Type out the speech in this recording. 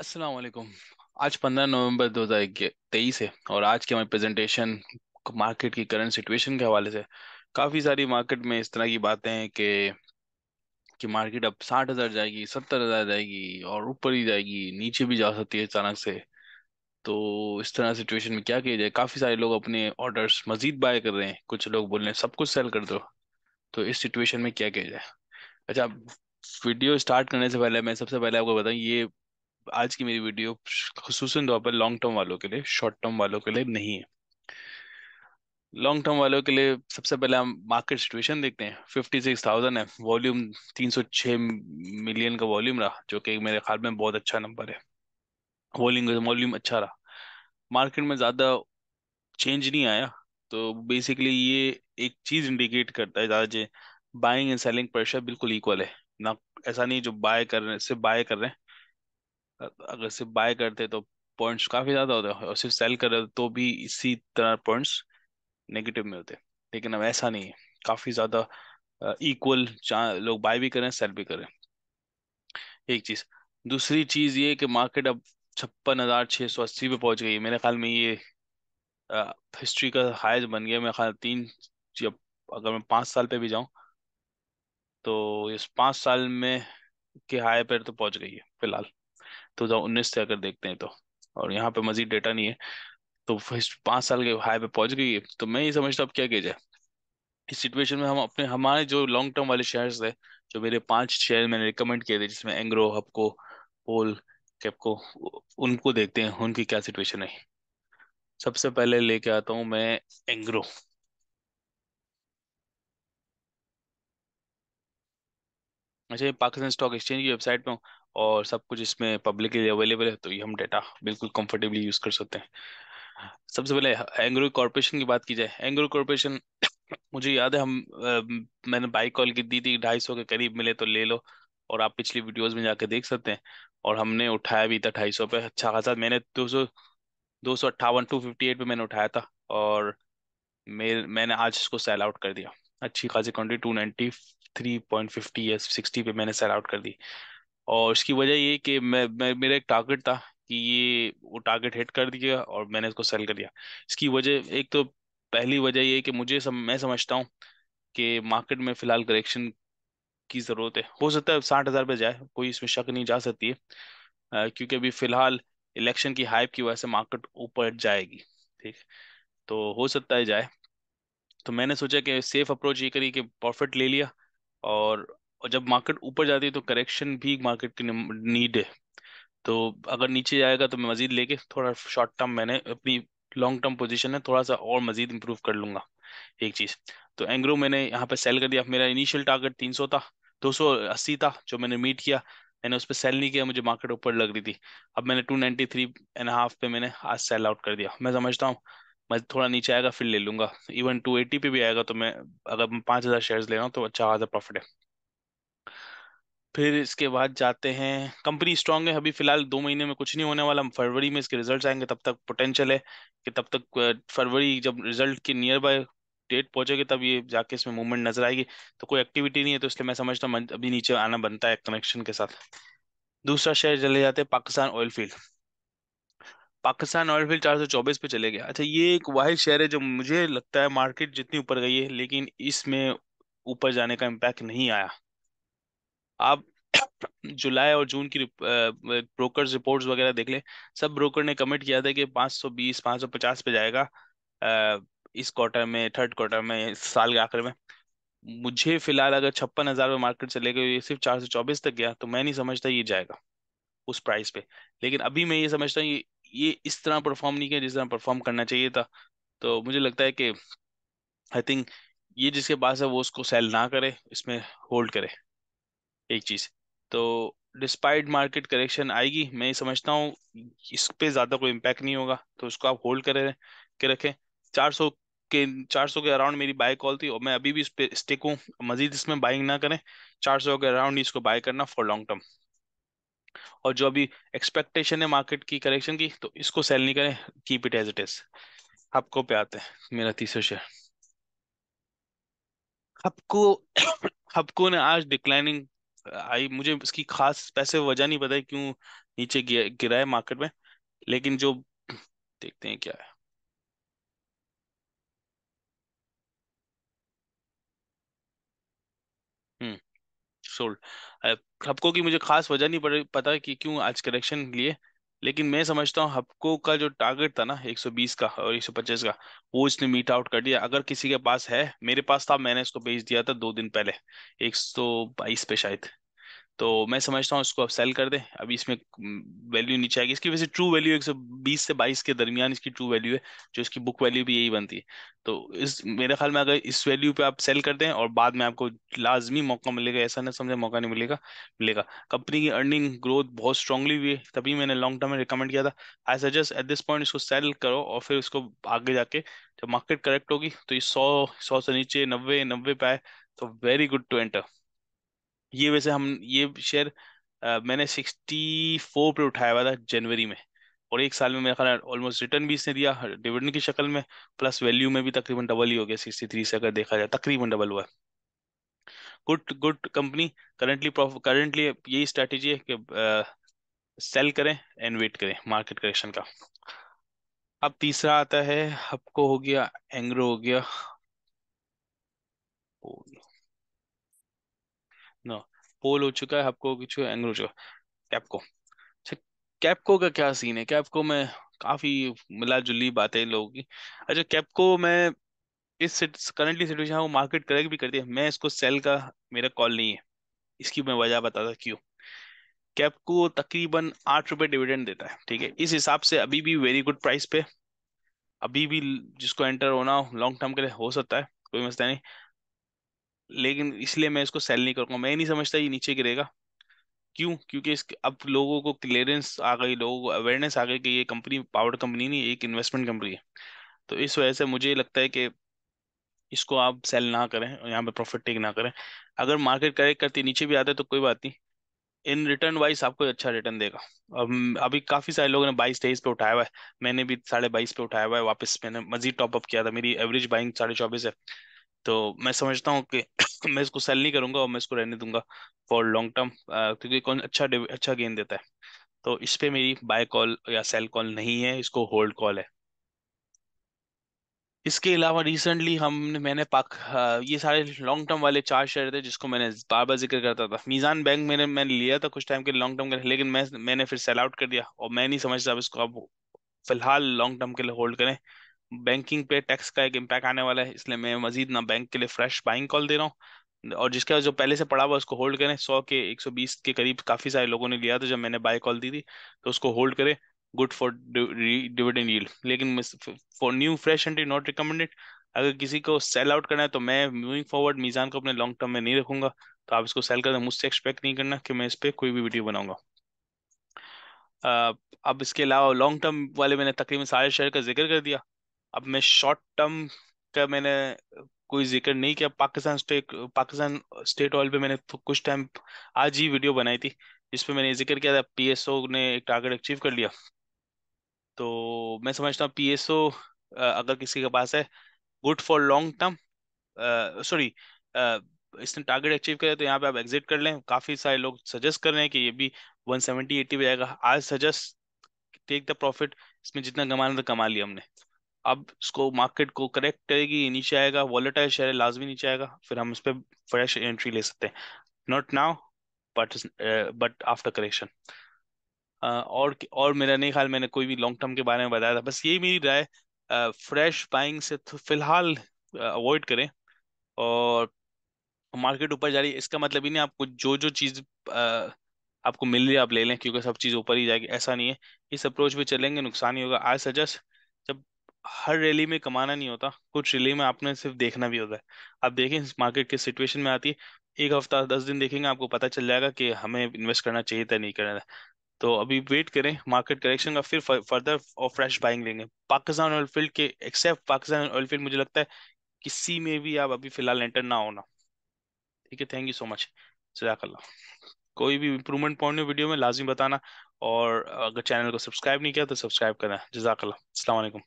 अस्सलाम वालेकुम आज 15 नवंबर 2023 है और आज की हमारी प्रेजेंटेशन मार्केट की करंट सिचुएशन के हवाले से काफ़ी सारी मार्केट में इस तरह की बातें हैं कि कि मार्केट अब साठ हज़ार जाएगी सत्तर हज़ार जाएगी और ऊपर ही जाएगी नीचे भी जा सकती है अचानक से तो इस तरह सिचुएशन में क्या किया जाए काफ़ी सारे लोग अपने ऑर्डर्स मजीद बाय कर रहे हैं कुछ लोग बोल रहे हैं सब कुछ सेल कर दो तो इस सिचुएशन में क्या किया जाए अच्छा वीडियो स्टार्ट करने से पहले मैं सबसे पहले आपको बताऊं ये आज की मेरी वीडियो खसूस तौर पर लॉन्ग टर्म वालों के लिए शॉर्ट टर्म वालों के लिए नहीं है लॉन्ग टर्म वालों के लिए सबसे पहले हम मार्केट सिचुएशन देखते हैं फिफ्टी सिक्स थाउजेंड है वॉल्यूम तीन सौ छः मिलियन का वॉल्यूम रहा जो कि मेरे ख्याल में बहुत अच्छा नंबर है वॉल्यूम वॉल्यूम अच्छा रहा मार्केट में ज़्यादा चेंज नहीं आया तो बेसिकली ये एक चीज़ इंडिकेट करता है ज़्यादा बाइंग एंड सेलिंग प्रेशर बिल्कुल इक्वल है ना ऐसा नहीं जो बाय कर रहे सिर्फ बाय कर रहे हैं अगर सिर्फ बाय करते तो पॉइंट्स काफी ज्यादा होते और सिर्फ सेल कर रहे तो भी इसी तरह पॉइंट्स नेगेटिव में होते लेकिन अब ऐसा नहीं है काफी ज्यादा इक्वल लोग बाय भी करें सेल भी करें एक चीज दूसरी चीज ये कि मार्केट अब छप्पन हजार छः सौ अस्सी पे पहुंच गई मेरे ख्याल में ये आ, हिस्ट्री का हाइज बन गया मेरे ख्याल तीन जब अगर मैं पाँच साल पे भी जाऊं तो इस पाँच साल में के हाई पर तो पहुंच गई है फिलहाल दो तो हजार उन्नीस से अगर देखते हैं तो और यहाँ पे मजीद डेटा नहीं है तो पांच साल के हाई पे पहुंच गई है तो मैं ये समझता अब क्या किया जाए इस सिचुएशन में हम अपने हमारे जो लॉन्ग टर्म वाले शेयर्स है जो मेरे पांच शेयर मैंने रिकमेंड किए थे जिसमें एंग्रो हपको पोल कैपको उनको देखते हैं उनकी क्या सिचुएशन है सबसे पहले लेके आता हूँ मैं एंग्रो अच्छा ये पाकिस्तान स्टॉक एक्सचेंज की वेबसाइट पे हूँ और सब कुछ इसमें पब्लिकली अवेलेबल है तो ये हम डेटा बिल्कुल कंफर्टेबली यूज कर सकते हैं सबसे पहले एंग्रो कॉर्पोरेशन की बात की जाए एंग्रो कॉरपोरेशन मुझे याद है हम आ, मैंने बाइक कॉल की दी थी ढाई सौ के करीब मिले तो ले लो और आप पिछली वीडियोस में जाके देख सकते हैं और हमने उठाया भी था ढाई सौ पे अच्छा खासा मैंने दो सौ दो सौ अट्ठावन टू फिफ्टी एट पे मैंने उठाया था और मेरे मैंने आज इसको सेल आउट कर दिया अच्छी खासी quantity two ninety three point fifty या सिक्सटी पे मैंने सेल आउट कर दी और इसकी वजह ये कि मैं, मैं मेरा एक टारगेट था कि ये वो टारगेट हिट कर दिया और मैंने इसको सेल कर दिया इसकी वजह एक तो पहली वजह ये कि मुझे सम, मैं समझता हूँ कि मार्केट में फिलहाल करेक्शन की ज़रूरत है हो सकता है साठ हज़ार पे जाए कोई इसमें शक नहीं जा सकती है आ, क्योंकि अभी फिलहाल इलेक्शन की हाइप की वजह से मार्केट ऊपर जाएगी ठीक तो हो सकता है जाए तो मैंने सोचा कि सेफ अप्रोच ये करी कि प्रॉफिट ले लिया और और जब मार्केट ऊपर जाती है तो करेक्शन भी मार्केट की नीड है तो अगर नीचे जाएगा तो मैं मजीद लेके थोड़ा शॉर्ट टर्म मैंने अपनी लॉन्ग टर्म पोजीशन है थोड़ा सा और मजीद इंप्रूव कर लूंगा एक चीज तो एंग्रो मैंने यहाँ पे सेल कर दिया मेरा इनिशियल टारगेट तीन सौ था दो सौ अस्सी था जो मैंने मीट किया मैंने उस पर सेल नहीं किया मुझे मार्केट ऊपर लग रही थी अब मैंने two ninety three and half पे मैंने आज सेल आउट कर दिया मैं समझता हूँ मैं थोड़ा नीचे आएगा फिर ले लूंगा इवन टू एटी पे भी आएगा तो मैं अगर पाँच हज़ार शेयर्स ले रहा हूँ तो अच्छा खासा प्रॉफिट है फिर इसके बाद जाते हैं कंपनी स्ट्रांग है अभी फिलहाल दो महीने में कुछ नहीं होने वाला फरवरी में इसके रिजल्ट्स आएंगे तब तक पोटेंशियल है कि तब तक फरवरी जब रिजल्ट के नियर बाय डेट पहुंचेगी तब ये जाके इसमें मूवमेंट नजर आएगी तो कोई एक्टिविटी नहीं है तो इसलिए मैं समझता हूँ अभी नीचे आना बनता है कनेक्शन के साथ दूसरा शेयर चले जाते हैं Pakistan oil field Pakistan oil field चार सौ चौबीस पे चले गया अच्छा ये एक वाहि शेयर है जो मुझे लगता है मार्केट जितनी ऊपर गई है लेकिन इसमें ऊपर जाने का इम्पैक्ट नहीं आया आप जुलाई और जून की ब्रोकर रिपोर्ट्स वगैरह देख लें सब ब्रोकर ने कमिट किया था कि 520 550 पे जाएगा इस क्वार्टर में थर्ड क्वार्टर में इस साल के आखिर में मुझे फिलहाल अगर छप्पन हज़ार में मार्केट चले गए सिर्फ चार सौ चौबीस तक गया तो मैं नहीं समझता ये जाएगा उस प्राइस पे लेकिन अभी मैं ये समझता हूँ ये ये इस तरह परफॉर्म नहीं किया जिस तरह परफॉर्म करना चाहिए था तो मुझे लगता है कि आई थिंक ये जिसके पास है वो उसको सेल ना करे इसमें होल्ड करे एक चीज तो डिस्पाइड मार्केट करेक्शन आएगी मैं समझता हूँ इस पे ज्यादा कोई इम्पैक्ट नहीं होगा तो उसको आप होल्ड करें के रखें चार सौ के चार सौ के अराउंड मेरी बाय कॉल थी और मैं अभी भी इस पे स्टिक हूँ मजीद इसमें बाइंग ना करें चार सौ के अराउंड इसको बाय करना फॉर लॉन्ग टर्म और जो अभी एक्सपेक्टेशन है मार्केट की करेक्शन की तो इसको सेल नहीं करें keep it as it is आपको पे आते हैं मेरा तीसरा शेयर हबको हबको ने आज डिक्लाइनिंग आई मुझे इसकी खास पैसे वजह नहीं पता है क्यों नीचे गिरा है मार्केट में लेकिन जो देखते हैं क्या है हम्म हपको की मुझे खास वजह नहीं पड़- पता कि क्यों आज करेक्शन लिए लेकिन मैं समझता हूँ हपको का जो टारगेट था ना 120 का और 125 का वो इसने मीट आउट कर दिया अगर किसी के पास है मेरे पास था मैंने इसको बेच दिया था दो दिन पहले 122 पे शायद तो मैं समझता हूँ इसको आप सेल कर दें अभी इसमें वैल्यू नीचे आएगी इसकी वैसे ट्रू वैल्यू एक सौ बीस से बाईस के दरमियान इसकी ट्रू वैल्यू है जो इसकी बुक वैल्यू भी यही बनती है तो इस मेरे ख्याल में अगर इस वैल्यू पे आप सेल कर दें और बाद में आपको लाजमी मौका मिलेगा ऐसा ना समझे मौका नहीं मिलेगा मिलेगा कंपनी की अर्निंग ग्रोथ बहुत स्ट्रांगली हुई है तभी मैंने लॉन्ग टर्म में रिकमेंड किया था I suggest at this point इसको सेल करो और फिर उसको आगे जाके जब मार्केट करेक्ट होगी तो ये सौ सौ से नीचे नब्बे नब्बे पे आए तो वेरी गुड टू एंटर ये वैसे हम ये शेयर मैंने सिक्सटी फोर पे उठाया हुआ था जनवरी में और एक साल में मेरा ख्याल ऑलमोस्ट रिटर्न भी इसने दिया डिविडेंड की शक्ल में प्लस वैल्यू में भी तकरीबन डबल ही हो गया सिक्सटी थ्री से अगर देखा जाए तकरीबन डबल हुआ है good good company currently currently यही स्ट्रेटेजी है कि सेल करें एंड वेट करें मार्केट करेक्शन का अब तीसरा आता है हबको हो गया एंग्रो हो गया नो पोल हो चुका है आपको कुछ एंग्रो हो चुका कैपको अच्छा कैपको का क्या सीन है कैपको में काफी मिला जुली बातें लोगों की अच्छा कैपको में इस करंटली सिचुएशन वो मार्केट करेक्ट भी करती है मैं इसको सेल का मेरा कॉल नहीं है इसकी मैं वजह बताता क्यों कैपको तकरीबन आठ रुपये डिविडेंड देता है ठीक है इस हिसाब से अभी भी वेरी गुड प्राइस पे अभी भी जिसको एंटर होना लॉन्ग टर्म के लिए हो सकता है कोई मसला नहीं लेकिन इसलिए मैं इसको सेल नहीं करूँगा मैं नहीं समझता ये नीचे गिरेगा क्यों क्योंकि इसके अब लोगों को क्लियरेंस आ गई लोगों को अवेयरनेस आ गई कि ये कंपनी पावर कंपनी नहीं एक इन्वेस्टमेंट कंपनी है तो इस वजह से मुझे लगता है कि इसको आप सेल ना करें और यहाँ पे प्रॉफिट टेक ना करें अगर मार्केट करेक्ट करती नीचे भी आता है तो कोई बात नहीं इन रिटर्न वाइज आपको अच्छा रिटर्न देगा अब अभी काफ़ी सारे लोगों ने बाईस तेईस पे उठाया हुआ है मैंने भी साढ़े बाईस पे उठाया हुआ है वापस मैंने मजीद टॉप अप किया था मेरी एवरेज बाइंग साढ़े चौबीस है तो मैं समझता हूँ कि मैं इसको सेल नहीं करूंगा और मैं इसको रहने दूंगा फॉर लॉन्ग टर्म क्योंकि कौन अच्छा अच्छा गेंद देता है तो इस पे मेरी बाय कॉल या सेल कॉल नहीं है इसको होल्ड कॉल है इसके अलावा रिसेंटली हमने मैंने पाक ये सारे लॉन्ग टर्म वाले चार शेयर थे जिसको मैंने बार बार जिक्र करता था मीज़ान बैंक मैंने मैंने लिया था कुछ टाइम के लॉन्ग टर्म के लेकिन मैं मैंने फिर सेल आउट कर दिया और मैं नहीं समझता अब इसको आप फिलहाल लॉन्ग टर्म के लिए होल्ड करें बैंकिंग पे टैक्स का एक इम्पैक्ट आने वाला है इसलिए मैं मजीद ना बैंक के लिए फ्रेश बाइंग कॉल दे रहा हूँ और बाद जो पहले से पड़ा हुआ उसको होल्ड करें सौ के एक सौ बीस के करीब काफ़ी सारे लोगों ने लिया था जब मैंने बाय कॉल दी थी तो उसको होल्ड करें गुड फॉर डिविडेंड यील्ड लेकिन for new fresh entry not recommended अगर किसी को सेल आउट करना है तो मैं मूविंग फॉरवर्ड मीज़ान को अपने लॉन्ग टर्म में नहीं रखूंगा तो आप इसको सेल कर मुझसे एक्सपेक्ट नहीं करना कि मैं इस पर कोई भी वीडियो बनाऊंगा अब इसके अलावा लॉन्ग टर्म वाले मैंने तकरीबन सारे शेयर का जिक्र कर दिया अब मैं शॉर्ट टर्म का मैंने कोई जिक्र नहीं किया Pakistan state Pakistan state oil पे मैंने तो कुछ टाइम आज ही वीडियो बनाई थी जिसपे मैंने जिक्र किया था पीएसओ ने एक टारगेट अचीव कर लिया तो मैं समझता हूँ पीएसओ अगर किसी के पास है good for long term sorry इसने टारगेट अचीव करे तो यहाँ पे आप एग्जिट कर लें काफ़ी सारे लोग सजेस्ट कर रहे हैं कि ये भी वन सेवेंटी एट्टी पे जाएगा आज सजेस्ट टेक द प्रॉफिट इसमें जितना कमाना था कमा लिया हमने अब इसको मार्केट को करेक्ट करेगी नीचे आएगा वॉलेटाइल शेयर है लाजमी नीचे आएगा फिर हम इस पर फ्रेश एंट्री ले सकते हैं not now but but after correction और और मेरा नहीं ख्याल मैंने कोई भी लॉन्ग टर्म के बारे में बताया था बस यही मेरी राय फ्रेश uh, बाइंग से तो फिलहाल अवॉइड uh, करें और मार्केट ऊपर जा रही है इसका मतलब ही नहीं आपको जो जो चीज़ uh, आपको मिल रही है आप ले लें क्योंकि सब चीज़ ऊपर ही जाएगी ऐसा नहीं है इस अप्रोच पे चलेंगे नुकसान ही होगा आई सजेस्ट हर रैली में कमाना नहीं होता कुछ रैली में आपने सिर्फ देखना भी होता है आप देखें इस मार्केट किस सिचुएशन में आती है एक हफ्ता दस दिन देखेंगे आपको पता चल जाएगा कि हमें इन्वेस्ट करना चाहिए था नहीं करना था तो अभी वेट करें मार्केट करेक्शन का फिर फर्दर और फ्रेश बाइंग लेंगे पाकिस्तान ऑयल फील्ड के एक्सेप्ट पाकिस्तान ऑयल फील्ड मुझे लगता है किसी में भी आप अभी फिलहाल एंटर ना होना ठीक है थैंक यू सो मच जजाकल्ला कोई भी इंप्रूवमेंट पॉइंट वीडियो में लाजमी बताना और अगर चैनल को सब्सक्राइब नहीं किया तो सब्सक्राइब करना जजाकल्ला अलैक्म